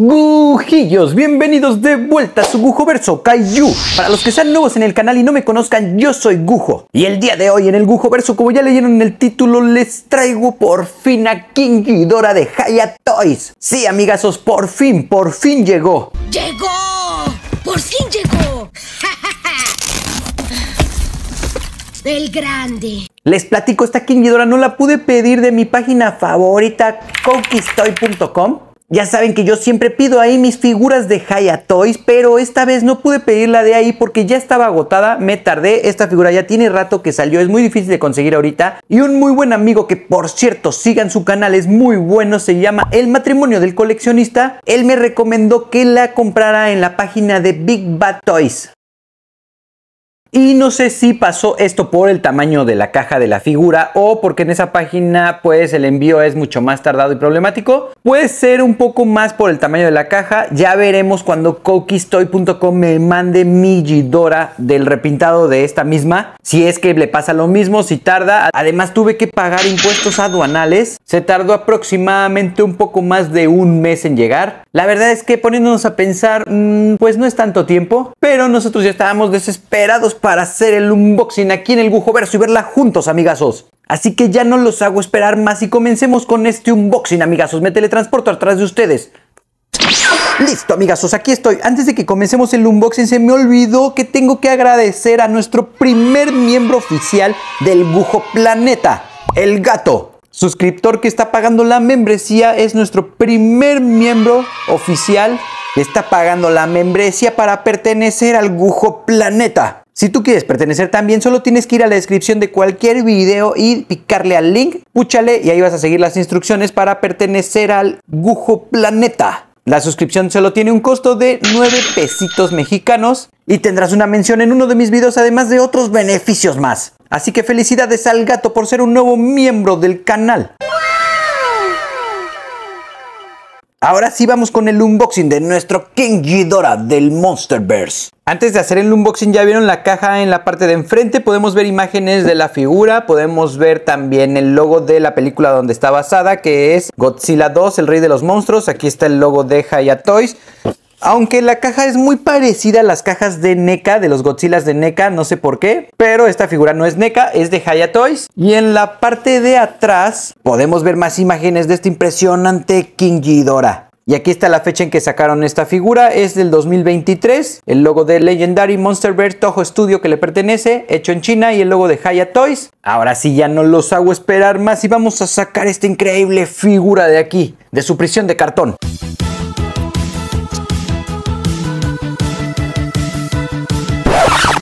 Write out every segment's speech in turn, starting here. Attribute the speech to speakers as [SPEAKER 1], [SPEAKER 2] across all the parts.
[SPEAKER 1] Gujillos, bienvenidos de vuelta a su Gujo Verso Kaiju. Para los que sean nuevos en el canal y no me conozcan, yo soy Gujo. Y el día de hoy en el Gujo Verso, como ya leyeron en el título, les traigo por fin a King Ghidorah de Haya Toys. Sí, amigazos, por fin, por fin llegó. ¡Llegó! ¡Por fin llegó! el grande. Les platico, esta King no la pude pedir de mi página favorita, conquistoy.com ya saben que yo siempre pido ahí mis figuras de Haya Toys, pero esta vez no pude pedirla de ahí porque ya estaba agotada, me tardé, esta figura ya tiene rato que salió, es muy difícil de conseguir ahorita. Y un muy buen amigo que por cierto sigan su canal, es muy bueno, se llama El Matrimonio del Coleccionista. Él me recomendó que la comprara en la página de Big Bad Toys. Y no sé si pasó esto por el tamaño de la caja de la figura o porque en esa página pues el envío es mucho más tardado y problemático. Puede ser un poco más por el tamaño de la caja. Ya veremos cuando coquistoy.com me mande mi del repintado de esta misma. Si es que le pasa lo mismo, si tarda. Además tuve que pagar impuestos aduanales. Se tardó aproximadamente un poco más de un mes en llegar. La verdad es que poniéndonos a pensar, mm, pues no es tanto tiempo. Pero nosotros ya estábamos desesperados para hacer el unboxing aquí en el Gujo Verso y verla juntos, amigazos. Así que ya no los hago esperar más y comencemos con este unboxing, amigazos. Me teletransporto atrás de ustedes. Listo amigazos, aquí estoy. Antes de que comencemos el unboxing se me olvidó que tengo que agradecer a nuestro primer miembro oficial del Gujo Planeta, el gato. Suscriptor que está pagando la membresía es nuestro primer miembro oficial que está pagando la membresía para pertenecer al Gujo Planeta. Si tú quieres pertenecer también, solo tienes que ir a la descripción de cualquier video y picarle al link, púchale y ahí vas a seguir las instrucciones para pertenecer al Gujo Planeta. La suscripción solo tiene un costo de 9 pesitos mexicanos y tendrás una mención en uno de mis videos además de otros beneficios más. Así que felicidades al gato por ser un nuevo miembro del canal. Ahora sí vamos con el unboxing de nuestro King Ghidorah del Monsterverse. Antes de hacer el unboxing ya vieron la caja en la parte de enfrente, podemos ver imágenes de la figura, podemos ver también el logo de la película donde está basada que es Godzilla 2, el rey de los monstruos, aquí está el logo de Haya Toys, aunque la caja es muy parecida a las cajas de NECA, de los Godzillas de NECA, no sé por qué, pero esta figura no es NECA, es de Haya Toys. Y en la parte de atrás podemos ver más imágenes de esta impresionante King Ghidorah. Y aquí está la fecha en que sacaron esta figura, es del 2023, el logo de Legendary Monster Bear Toho Studio que le pertenece, hecho en China y el logo de Haya Toys. Ahora sí ya no los hago esperar más y vamos a sacar esta increíble figura de aquí, de su prisión de cartón.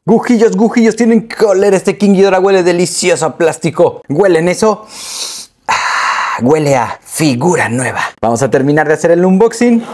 [SPEAKER 1] Gujillos, gujillos, tienen que oler este King Ghidorah, huele delicioso a plástico. ¿Huelen eso? Ah, huele a figura nueva. Vamos a terminar de hacer el unboxing.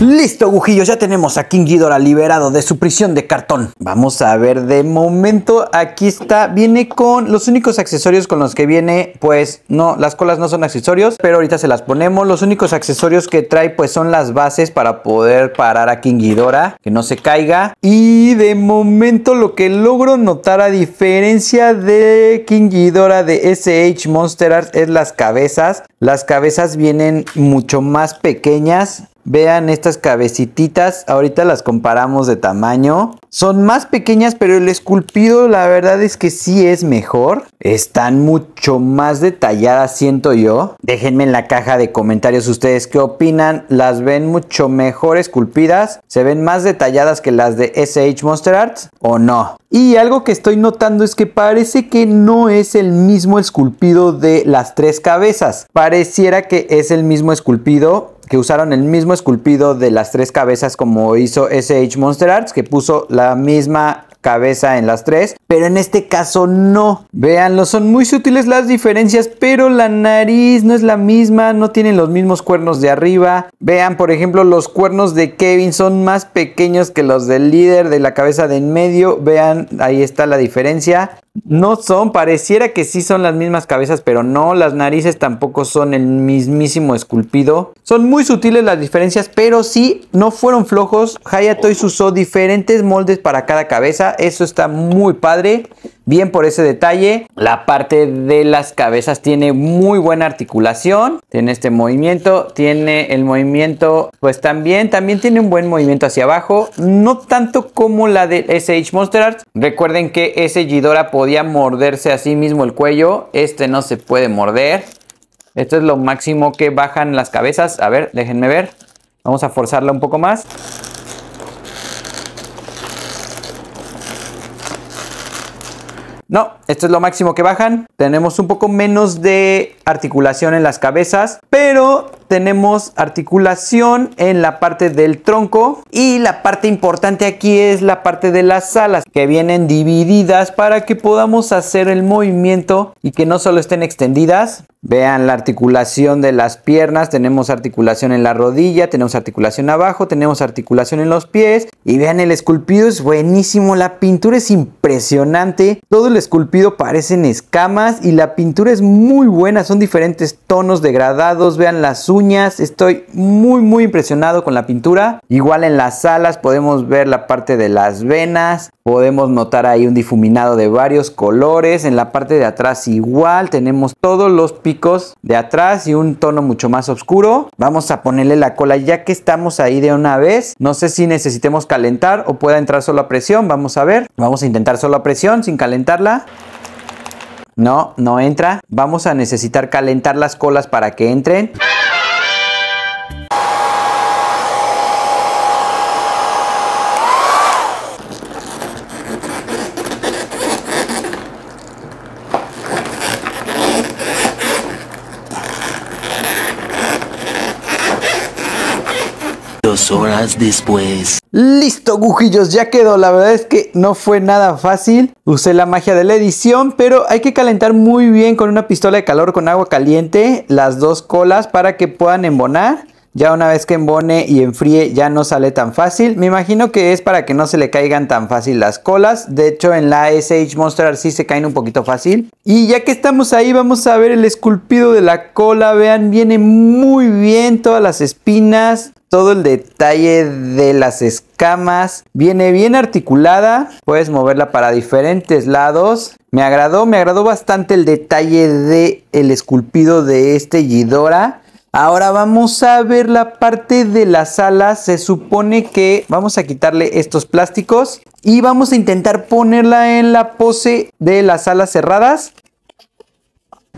[SPEAKER 1] Listo, agujillos, ya tenemos a King liberado de su prisión de cartón. Vamos a ver, de momento aquí está, viene con los únicos accesorios con los que viene, pues no, las colas no son accesorios, pero ahorita se las ponemos. Los únicos accesorios que trae pues son las bases para poder parar a King que no se caiga. Y de momento lo que logro notar a diferencia de King de SH Monster Arts es las cabezas. Las cabezas vienen mucho más pequeñas Vean estas cabecititas, ahorita las comparamos de tamaño. Son más pequeñas, pero el esculpido la verdad es que sí es mejor. Están mucho más detalladas, siento yo. Déjenme en la caja de comentarios ustedes qué opinan. Las ven mucho mejor esculpidas. Se ven más detalladas que las de SH Monster Arts o no. Y algo que estoy notando es que parece que no es el mismo esculpido de las tres cabezas. Pareciera que es el mismo esculpido que usaron el mismo esculpido de las tres cabezas como hizo SH Monster Arts, que puso la misma cabeza en las tres, pero en este caso no. Vean, son muy sutiles las diferencias, pero la nariz no es la misma, no tienen los mismos cuernos de arriba. Vean, por ejemplo, los cuernos de Kevin son más pequeños que los del líder de la cabeza de en medio. Vean, ahí está la diferencia. No son, pareciera que sí son las mismas cabezas, pero no, las narices tampoco son el mismísimo esculpido. Son muy sutiles las diferencias, pero sí, no fueron flojos. Hayatois usó diferentes moldes para cada cabeza, eso está muy padre bien por ese detalle. La parte de las cabezas tiene muy buena articulación, tiene este movimiento, tiene el movimiento pues también, también tiene un buen movimiento hacia abajo, no tanto como la de SH Monster Arts. Recuerden que ese Gidora podía morderse a sí mismo el cuello, este no se puede morder. Esto es lo máximo que bajan las cabezas. A ver, déjenme ver. Vamos a forzarla un poco más. No, esto es lo máximo que bajan. Tenemos un poco menos de articulación en las cabezas, pero tenemos articulación en la parte del tronco y la parte importante aquí es la parte de las alas que vienen divididas para que podamos hacer el movimiento y que no solo estén extendidas. Vean la articulación de las piernas, tenemos articulación en la rodilla, tenemos articulación abajo, tenemos articulación en los pies y vean el esculpido es buenísimo, la pintura es impresionante, todo el esculpido parecen escamas y la pintura es muy buena, son diferentes tonos degradados, vean la azul Estoy muy, muy impresionado con la pintura. Igual en las alas podemos ver la parte de las venas. Podemos notar ahí un difuminado de varios colores. En la parte de atrás igual tenemos todos los picos de atrás y un tono mucho más oscuro. Vamos a ponerle la cola ya que estamos ahí de una vez. No sé si necesitemos calentar o pueda entrar solo a presión. Vamos a ver. Vamos a intentar solo a presión sin calentarla. No, no entra. Vamos a necesitar calentar las colas para que entren. después. Listo, gujillos ya quedó. La verdad es que no fue nada fácil. Usé la magia de la edición, pero hay que calentar muy bien con una pistola de calor con agua caliente las dos colas para que puedan embonar. Ya una vez que embone y enfríe ya no sale tan fácil. Me imagino que es para que no se le caigan tan fácil las colas. De hecho en la SH Monster sí se caen un poquito fácil. Y ya que estamos ahí vamos a ver el esculpido de la cola. Vean, viene muy bien todas las espinas. Todo el detalle de las escamas. Viene bien articulada. Puedes moverla para diferentes lados. Me agradó, me agradó bastante el detalle del el esculpido de este Gidora. Ahora vamos a ver la parte de las alas. Se supone que vamos a quitarle estos plásticos y vamos a intentar ponerla en la pose de las alas cerradas.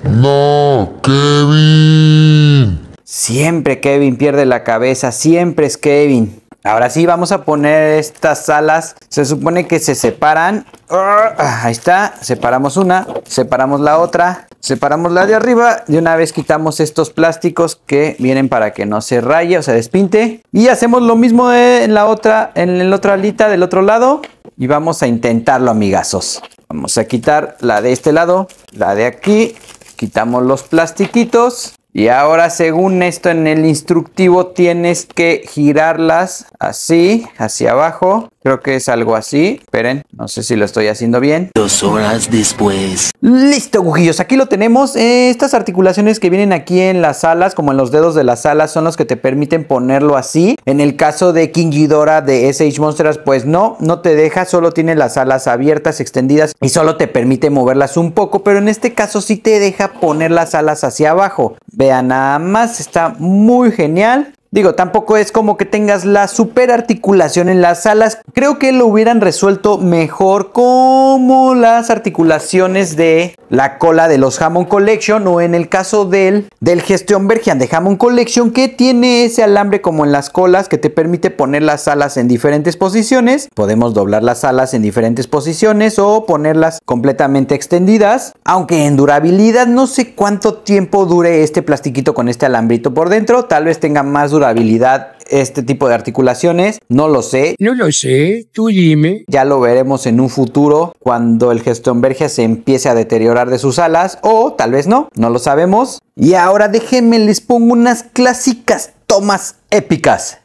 [SPEAKER 1] No, Kevin. Siempre Kevin pierde la cabeza, siempre es Kevin. Ahora sí, vamos a poner estas alas. Se supone que se separan. Ah, ahí está, separamos una, separamos la otra. Separamos la de arriba, de una vez quitamos estos plásticos que vienen para que no se raye o se despinte. Y hacemos lo mismo en la otra, en la otra alita del otro lado. Y vamos a intentarlo, amigazos. Vamos a quitar la de este lado, la de aquí. Quitamos los plastiquitos. Y ahora según esto en el instructivo tienes que girarlas así, hacia abajo. Creo que es algo así. Esperen, no sé si lo estoy haciendo bien. Dos horas después. Listo, gujillos! Aquí lo tenemos. Eh, estas articulaciones que vienen aquí en las alas, como en los dedos de las alas, son los que te permiten ponerlo así. En el caso de Kingidora de SH Monsters, pues no, no te deja. Solo tiene las alas abiertas, extendidas y solo te permite moverlas un poco. Pero en este caso sí te deja poner las alas hacia abajo. Vean nada más, está muy genial. Digo, tampoco es como que tengas la super articulación en las alas. Creo que lo hubieran resuelto mejor como las articulaciones de la cola de los Hammond Collection o en el caso del, del gestión Bergian de Hammond Collection que tiene ese alambre como en las colas que te permite poner las alas en diferentes posiciones. Podemos doblar las alas en diferentes posiciones o ponerlas completamente extendidas. Aunque en durabilidad no sé cuánto tiempo dure este plastiquito con este alambrito por dentro. Tal vez tenga más durabilidad habilidad este tipo de articulaciones? No lo sé. No lo sé, tú dime. Ya lo veremos en un futuro cuando el Gestonbergia se empiece a deteriorar de sus alas o tal vez no, no lo sabemos. Y ahora déjenme les pongo unas clásicas tomas épicas.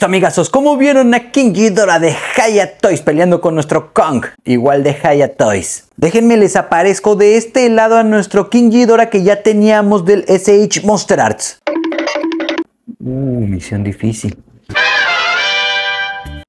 [SPEAKER 1] listo amigazos, como vieron a King Ghidorah de Haya Toys peleando con nuestro Kong, igual de Haya Toys. Déjenme les aparezco de este lado a nuestro King Ghidorah que ya teníamos del SH Monster Arts. Uh, misión difícil.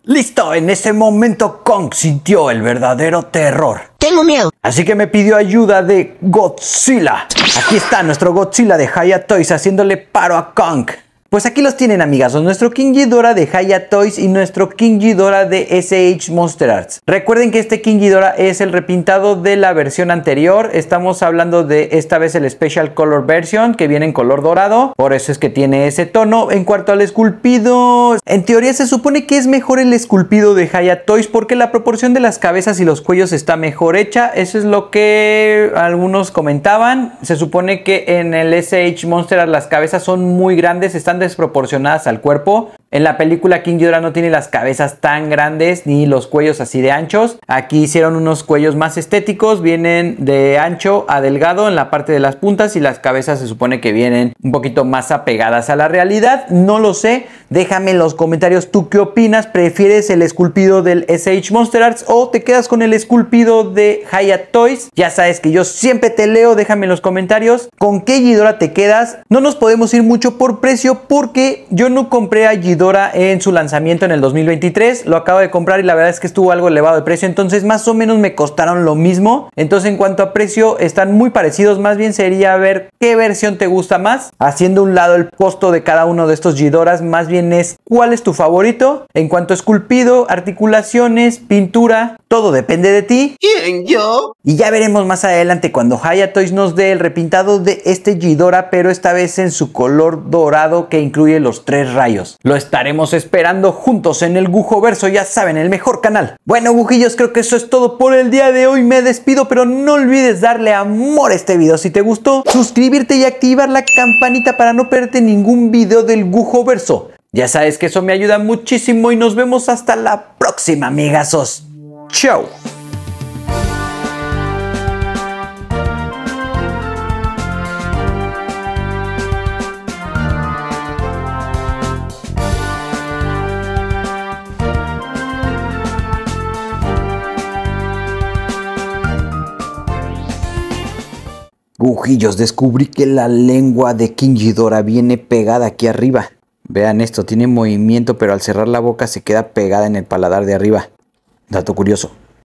[SPEAKER 1] Listo, en ese momento Kong sintió el verdadero terror. Tengo miedo. Así que me pidió ayuda de Godzilla. Aquí está nuestro Godzilla de Haya Toys haciéndole paro a Kong. Pues aquí los tienen amigazos, nuestro King Ghidorah de Haya Toys y nuestro King Ghidorah de SH Monster Arts. Recuerden que este King Ghidorah es el repintado de la versión anterior, estamos hablando de esta vez el Special Color Version que viene en color dorado, por eso es que tiene ese tono. En cuanto al esculpido, en teoría se supone que es mejor el esculpido de Haya Toys porque la proporción de las cabezas y los cuellos está mejor hecha, eso es lo que algunos comentaban. Se supone que en el SH Monster Arts las cabezas son muy grandes, están desproporcionadas al cuerpo. En la película King Ghidorah no tiene las cabezas tan grandes ni los cuellos así de anchos. Aquí hicieron unos cuellos más estéticos, vienen de ancho a delgado en la parte de las puntas y las cabezas se supone que vienen un poquito más apegadas a la realidad. No lo sé, déjame en los comentarios tú qué opinas, ¿prefieres el esculpido del SH Monster Arts o te quedas con el esculpido de Hayat Toys? Ya sabes que yo siempre te leo, déjame en los comentarios con qué Ghidorah te quedas. No nos podemos ir mucho por precio, porque yo no compré a Gidora en su lanzamiento en el 2023. Lo acabo de comprar y la verdad es que estuvo algo elevado de precio. Entonces más o menos me costaron lo mismo. Entonces en cuanto a precio están muy parecidos. Más bien sería ver qué versión te gusta más. Haciendo un lado el costo de cada uno de estos Gidoras. Más bien es cuál es tu favorito. En cuanto a esculpido, articulaciones, pintura. Todo depende de ti. ¿Quién yo? Y ya veremos más adelante cuando Hayatoys nos dé el repintado de este Gidora. Pero esta vez en su color dorado que incluye los tres rayos. Lo estaremos esperando juntos en el Gujo Verso, ya saben, el mejor canal. Bueno, Gujillos, creo que eso es todo por el día de hoy. Me despido, pero no olvides darle amor a este video si te gustó, suscribirte y activar la campanita para no perderte ningún video del Gujo Verso. Ya sabes que eso me ayuda muchísimo y nos vemos hasta la próxima, amigazos. Chao. Bujillos, descubrí que la lengua de Kingidora viene pegada aquí arriba. Vean esto, tiene movimiento, pero al cerrar la boca se queda pegada en el paladar de arriba. Dato curioso.